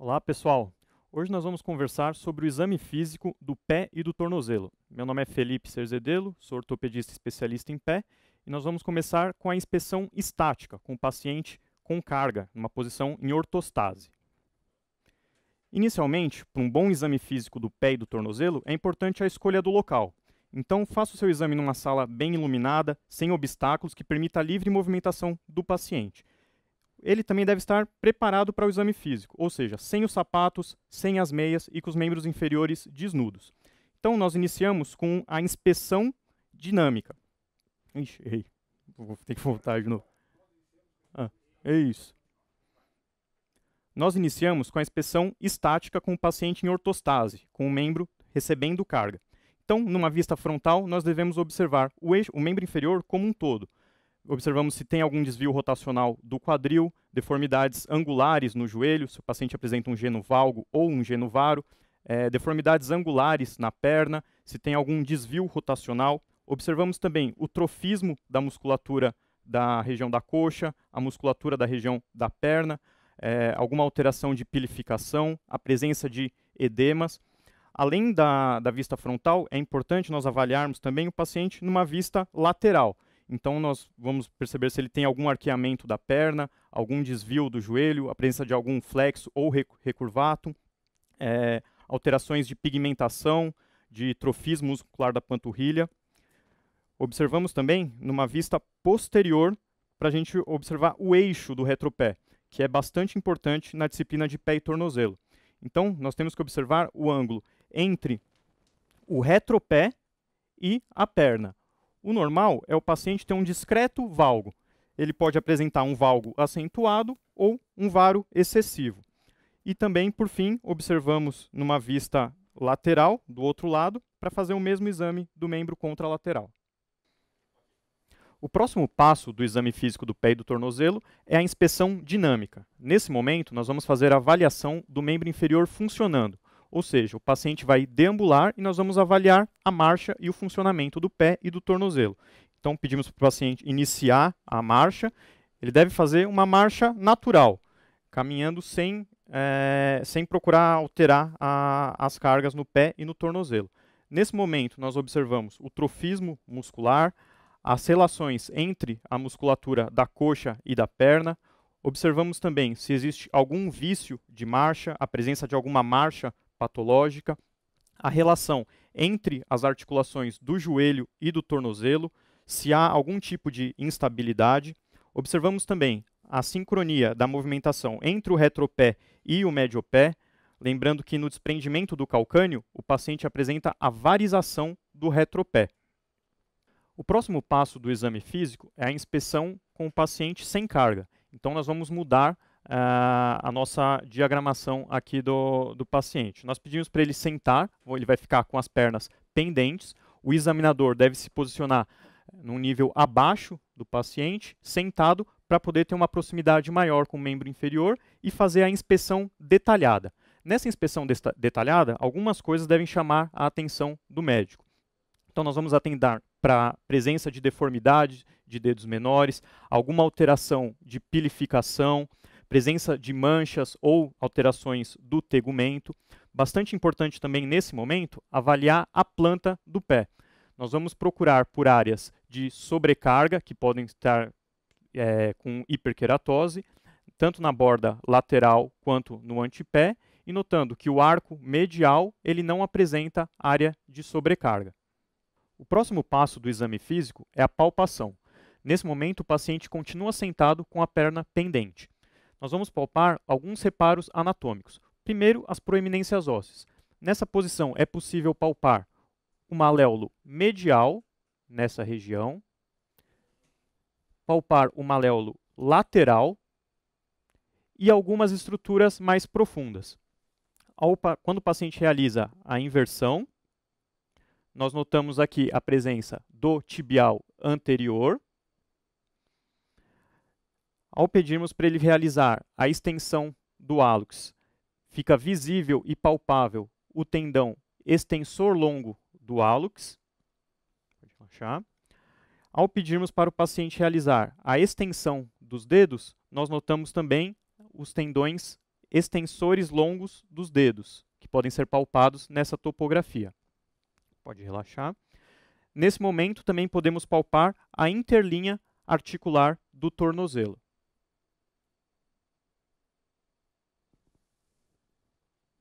Olá, pessoal. Hoje nós vamos conversar sobre o exame físico do pé e do tornozelo. Meu nome é Felipe Serzedelo, sou ortopedista especialista em pé, e nós vamos começar com a inspeção estática, com o paciente com carga, numa posição em ortostase. Inicialmente, para um bom exame físico do pé e do tornozelo, é importante a escolha do local. Então, faça o seu exame numa sala bem iluminada, sem obstáculos, que permita a livre movimentação do paciente ele também deve estar preparado para o exame físico, ou seja, sem os sapatos, sem as meias e com os membros inferiores desnudos. Então, nós iniciamos com a inspeção dinâmica. Ixi, errei. Vou ter que voltar de novo. Ah, é isso. Nós iniciamos com a inspeção estática com o paciente em ortostase, com o membro recebendo carga. Então, numa vista frontal, nós devemos observar o, eixo, o membro inferior como um todo, observamos se tem algum desvio rotacional do quadril, deformidades angulares no joelho, se o paciente apresenta um geno valgo ou um geno varo, é, deformidades angulares na perna, se tem algum desvio rotacional. Observamos também o trofismo da musculatura da região da coxa, a musculatura da região da perna, é, alguma alteração de pilificação, a presença de edemas. Além da, da vista frontal, é importante nós avaliarmos também o paciente numa vista lateral então nós vamos perceber se ele tem algum arqueamento da perna, algum desvio do joelho, a presença de algum flexo ou recurvato, é, alterações de pigmentação, de trofismo muscular da panturrilha. Observamos também numa vista posterior para a gente observar o eixo do retropé, que é bastante importante na disciplina de pé e tornozelo. Então, nós temos que observar o ângulo entre o retropé e a perna. O normal é o paciente ter um discreto valgo. Ele pode apresentar um valgo acentuado ou um varo excessivo. E também, por fim, observamos numa vista lateral, do outro lado, para fazer o mesmo exame do membro contralateral. O próximo passo do exame físico do pé e do tornozelo é a inspeção dinâmica. Nesse momento, nós vamos fazer a avaliação do membro inferior funcionando, ou seja, o paciente vai deambular e nós vamos avaliar a marcha e o funcionamento do pé e do tornozelo. Então, pedimos para o paciente iniciar a marcha. Ele deve fazer uma marcha natural, caminhando sem, é, sem procurar alterar a, as cargas no pé e no tornozelo. Nesse momento, nós observamos o trofismo muscular, as relações entre a musculatura da coxa e da perna. Observamos também se existe algum vício de marcha, a presença de alguma marcha patológica, a relação entre as articulações do joelho e do tornozelo, se há algum tipo de instabilidade. Observamos também a sincronia da movimentação entre o retropé e o médio pé, lembrando que no desprendimento do calcânio, o paciente apresenta a varização do retropé. O próximo passo do exame físico é a inspeção com o paciente sem carga. Então nós vamos mudar Uh, a nossa diagramação aqui do, do paciente. Nós pedimos para ele sentar, ele vai ficar com as pernas pendentes, o examinador deve se posicionar num nível abaixo do paciente, sentado, para poder ter uma proximidade maior com o membro inferior e fazer a inspeção detalhada. Nessa inspeção detalhada, algumas coisas devem chamar a atenção do médico. Então, nós vamos atender para presença de deformidade de dedos menores, alguma alteração de pilificação, presença de manchas ou alterações do tegumento. Bastante importante também nesse momento avaliar a planta do pé. Nós vamos procurar por áreas de sobrecarga, que podem estar é, com hiperqueratose, tanto na borda lateral quanto no antepé, e notando que o arco medial ele não apresenta área de sobrecarga. O próximo passo do exame físico é a palpação. Nesse momento, o paciente continua sentado com a perna pendente nós vamos palpar alguns reparos anatômicos. Primeiro, as proeminências ósseas. Nessa posição, é possível palpar o maléolo medial, nessa região, palpar o maléolo lateral e algumas estruturas mais profundas. Quando o paciente realiza a inversão, nós notamos aqui a presença do tibial anterior, ao pedirmos para ele realizar a extensão do hálux, fica visível e palpável o tendão extensor longo do hálux. Pode relaxar. Ao pedirmos para o paciente realizar a extensão dos dedos, nós notamos também os tendões extensores longos dos dedos, que podem ser palpados nessa topografia. Pode relaxar. Nesse momento, também podemos palpar a interlinha articular do tornozelo.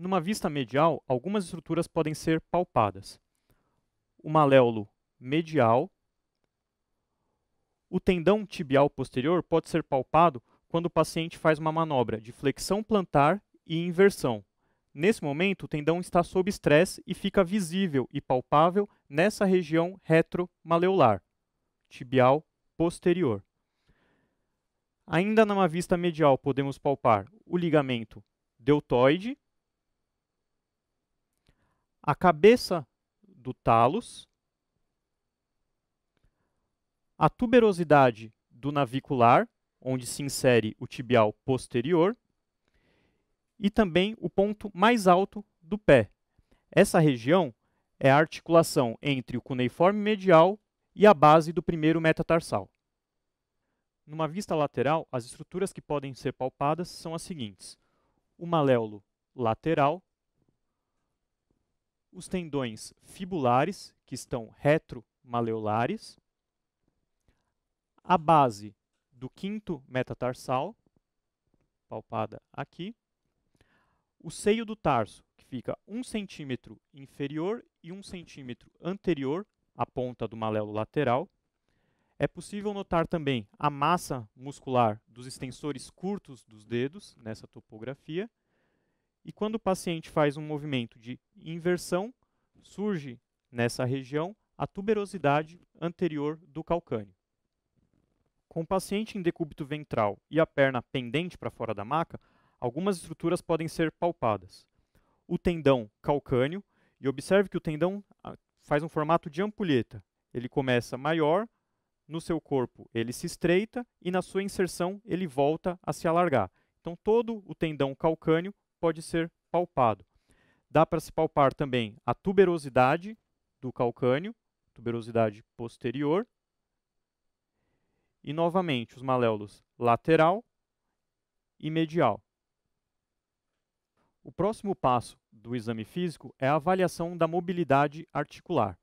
Numa vista medial, algumas estruturas podem ser palpadas. O maléolo medial. O tendão tibial posterior pode ser palpado quando o paciente faz uma manobra de flexão plantar e inversão. Nesse momento, o tendão está sob estresse e fica visível e palpável nessa região retromaleolar, tibial posterior. Ainda numa vista medial, podemos palpar o ligamento deltoide a cabeça do talos, a tuberosidade do navicular, onde se insere o tibial posterior, e também o ponto mais alto do pé. Essa região é a articulação entre o cuneiforme medial e a base do primeiro metatarsal. Numa vista lateral, as estruturas que podem ser palpadas são as seguintes: o maléolo lateral, os tendões fibulares, que estão retromaleolares, a base do quinto metatarsal, palpada aqui, o seio do tarso, que fica um centímetro inferior e um centímetro anterior à ponta do maléolo lateral. É possível notar também a massa muscular dos extensores curtos dos dedos nessa topografia e quando o paciente faz um movimento de inversão, surge nessa região a tuberosidade anterior do calcâneo. Com o paciente em decúbito ventral e a perna pendente para fora da maca, algumas estruturas podem ser palpadas. O tendão calcâneo, e observe que o tendão ah, faz um formato de ampulheta. Ele começa maior, no seu corpo ele se estreita e na sua inserção ele volta a se alargar. Então todo o tendão calcâneo pode ser palpado. Dá para se palpar também a tuberosidade do calcânio, tuberosidade posterior. E novamente os maléolos lateral e medial. O próximo passo do exame físico é a avaliação da mobilidade articular.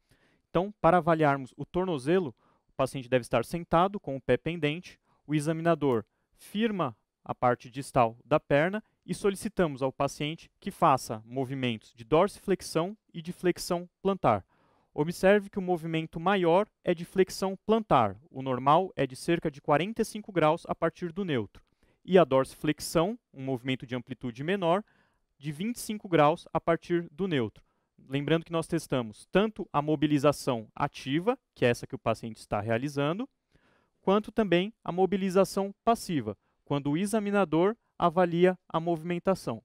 Então, para avaliarmos o tornozelo, o paciente deve estar sentado com o pé pendente, o examinador firma a parte distal da perna e solicitamos ao paciente que faça movimentos de dorsiflexão e de flexão plantar. Observe que o movimento maior é de flexão plantar, o normal é de cerca de 45 graus a partir do neutro, e a dorsiflexão, um movimento de amplitude menor, de 25 graus a partir do neutro. Lembrando que nós testamos tanto a mobilização ativa, que é essa que o paciente está realizando, quanto também a mobilização passiva, quando o examinador avalia a movimentação.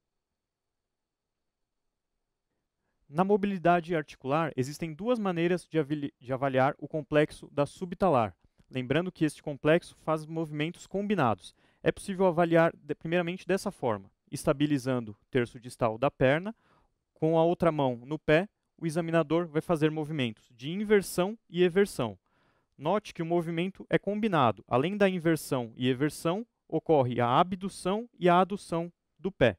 Na mobilidade articular, existem duas maneiras de, avaliar o complexo da subtalar. Lembrando que este complexo faz movimentos combinados. É possível avaliar primeiramente dessa forma, estabilizando o terço distal da perna, com a outra mão no pé, o examinador vai fazer movimentos de inversão e eversão. Note que o movimento é combinado. Além da inversão e eversão, ocorre a abdução e a adução do pé.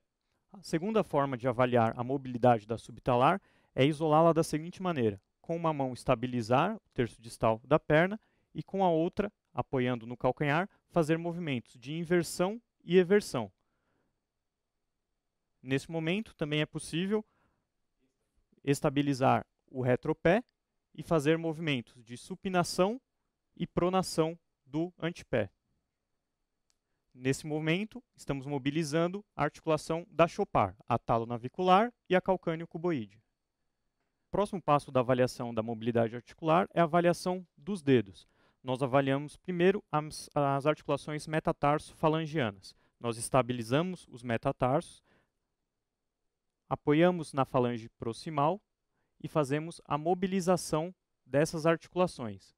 A segunda forma de avaliar a mobilidade da subtalar é isolá-la da seguinte maneira: com uma mão estabilizar o terço distal da perna e com a outra, apoiando no calcanhar, fazer movimentos de inversão e eversão. Nesse momento, também é possível estabilizar o retropé e fazer movimentos de supinação e pronação do antepé. Nesse momento, estamos mobilizando a articulação da chopar, a talo navicular e a calcâneo cuboide. Próximo passo da avaliação da mobilidade articular é a avaliação dos dedos. Nós avaliamos primeiro as, as articulações metatarso-falangianas. Nós estabilizamos os metatarsos, apoiamos na falange proximal e fazemos a mobilização dessas articulações.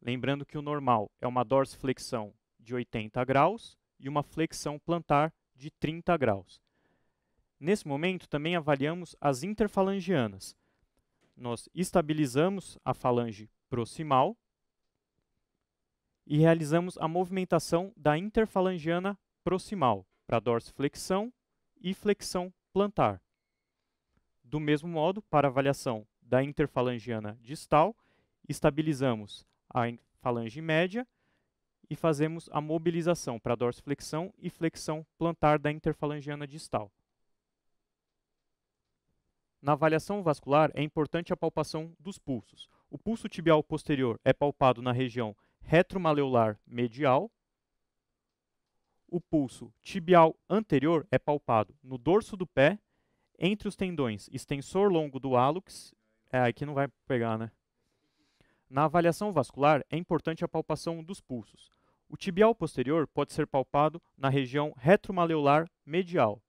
Lembrando que o normal é uma dorsiflexão de 80 graus e uma flexão plantar de 30 graus. Nesse momento, também avaliamos as interfalangianas. Nós estabilizamos a falange proximal e realizamos a movimentação da interfalangiana proximal para dorsiflexão e flexão plantar. Do mesmo modo, para avaliação da interfalangiana distal, estabilizamos a falange média e fazemos a mobilização para dorsiflexão e flexão plantar da interfalangiana distal. Na avaliação vascular, é importante a palpação dos pulsos. O pulso tibial posterior é palpado na região retromaleolar medial. O pulso tibial anterior é palpado no dorso do pé, entre os tendões extensor longo do hálux. É, aqui não vai pegar, né? Na avaliação vascular, é importante a palpação dos pulsos. O tibial posterior pode ser palpado na região retromaleolar medial.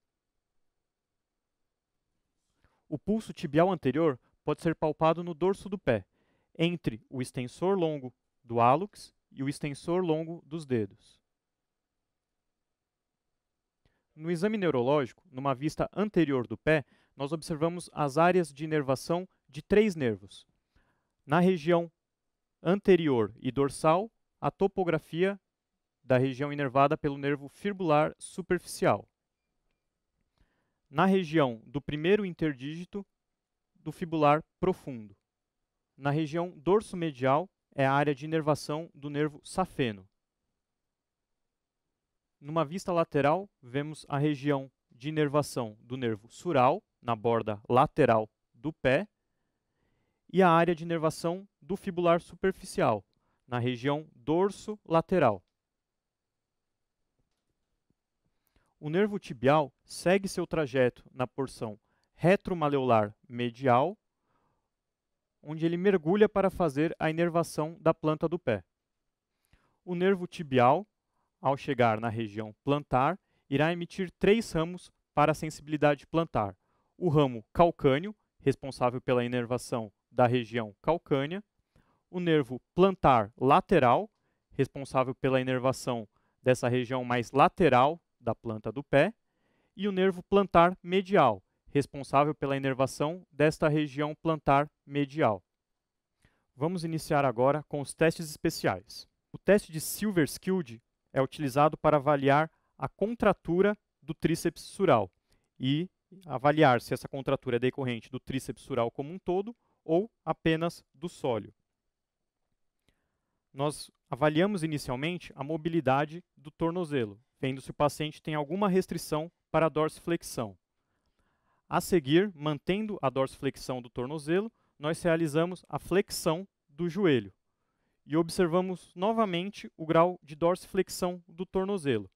O pulso tibial anterior pode ser palpado no dorso do pé, entre o extensor longo do hálux e o extensor longo dos dedos. No exame neurológico, numa vista anterior do pé, nós observamos as áreas de inervação de três nervos. Na região anterior e dorsal, a topografia da região inervada pelo nervo fibular superficial, na região do primeiro interdígito do fibular profundo. Na região dorso-medial é a área de inervação do nervo safeno. Numa vista lateral, vemos a região de inervação do nervo sural, na borda lateral do pé, e a área de inervação do fibular superficial, na região dorso-lateral. O nervo tibial segue seu trajeto na porção retromaleolar medial, onde ele mergulha para fazer a inervação da planta do pé. O nervo tibial, ao chegar na região plantar, irá emitir três ramos para a sensibilidade plantar. O ramo calcâneo, responsável pela inervação da região calcânea, o nervo plantar lateral, responsável pela inervação dessa região mais lateral da planta do pé, e o nervo plantar medial, responsável pela inervação desta região plantar medial. Vamos iniciar agora com os testes especiais. O teste de silver Silverskild é utilizado para avaliar a contratura do tríceps sural e avaliar se essa contratura é decorrente do tríceps sural como um todo ou apenas do sólio. Nós avaliamos inicialmente a mobilidade do tornozelo, vendo se o paciente tem alguma restrição para a dorsiflexão. A seguir, mantendo a dorsiflexão do tornozelo, nós realizamos a flexão do joelho e observamos novamente o grau de dorsiflexão do tornozelo.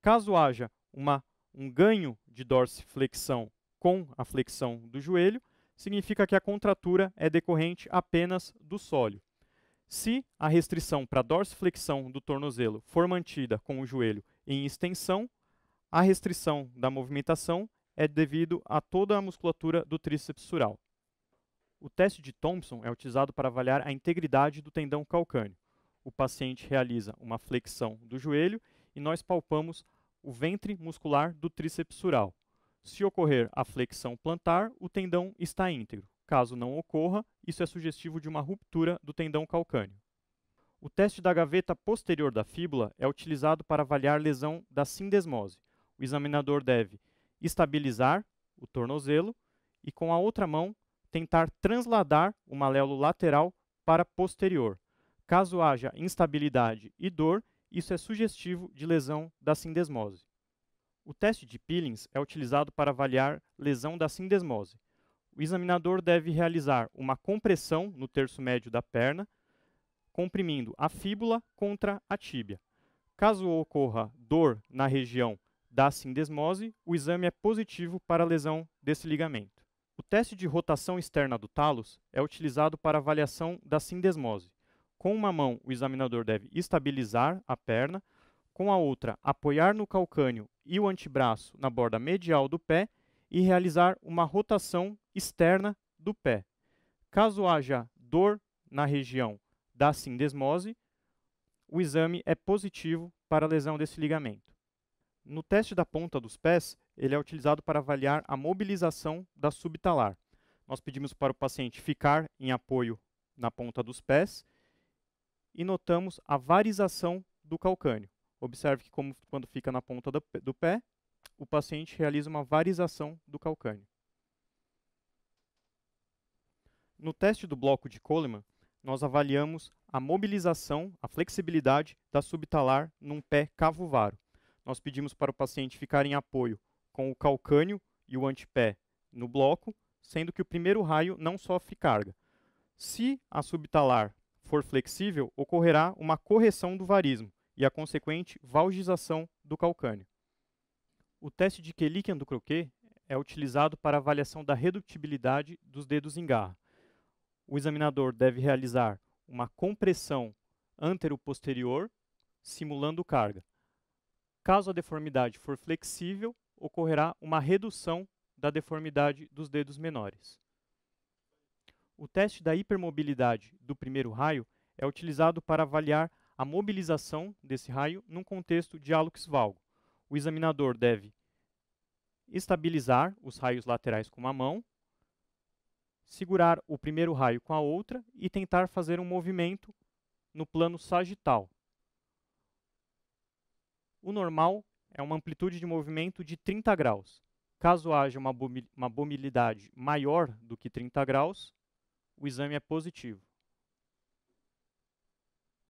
Caso haja uma, um ganho de dorsiflexão com a flexão do joelho, significa que a contratura é decorrente apenas do sólio. Se a restrição para a dorsiflexão do tornozelo for mantida com o joelho em extensão, a restrição da movimentação é devido a toda a musculatura do tríceps sural. O teste de Thompson é utilizado para avaliar a integridade do tendão calcâneo. O paciente realiza uma flexão do joelho e nós palpamos o ventre muscular do tríceps sural. Se ocorrer a flexão plantar, o tendão está íntegro. Caso não ocorra, isso é sugestivo de uma ruptura do tendão calcâneo. O teste da gaveta posterior da fíbula é utilizado para avaliar lesão da sindesmose. O examinador deve estabilizar o tornozelo e, com a outra mão, tentar transladar o maléolo lateral para posterior. Caso haja instabilidade e dor, isso é sugestivo de lesão da sindesmose. O teste de peelings é utilizado para avaliar lesão da sindesmose. O examinador deve realizar uma compressão no terço médio da perna comprimindo a fíbula contra a tíbia. Caso ocorra dor na região da sindesmose, o exame é positivo para lesão desse ligamento. O teste de rotação externa do talos é utilizado para avaliação da sindesmose. Com uma mão, o examinador deve estabilizar a perna, com a outra, apoiar no calcânio e o antebraço na borda medial do pé e realizar uma rotação externa do pé. Caso haja dor na região da sindesmose, o exame é positivo para a lesão desse ligamento. No teste da ponta dos pés, ele é utilizado para avaliar a mobilização da subtalar. Nós pedimos para o paciente ficar em apoio na ponta dos pés e notamos a varização do calcânio. Observe que como, quando fica na ponta do, pé, o paciente realiza uma varização do calcânio. No teste do bloco de Coleman, nós avaliamos a mobilização, a flexibilidade da subtalar num pé cavovaro. Nós pedimos para o paciente ficar em apoio com o calcânio e o antepé no bloco, sendo que o primeiro raio não sofre carga. Se a subtalar for flexível, ocorrerá uma correção do varismo e a consequente valgização do calcânio. O teste de Kelikian do croquet é utilizado para avaliação da reductibilidade dos dedos em garra o examinador deve realizar uma compressão antero-posterior, simulando carga. Caso a deformidade for flexível, ocorrerá uma redução da deformidade dos dedos menores. O teste da hipermobilidade do primeiro raio é utilizado para avaliar a mobilização desse raio num contexto de hálux-valgo. O examinador deve estabilizar os raios laterais com uma mão segurar o primeiro raio com a outra e tentar fazer um movimento no plano sagital. O normal é uma amplitude de movimento de 30 graus. Caso haja uma mobilidade maior do que 30 graus, o exame é positivo.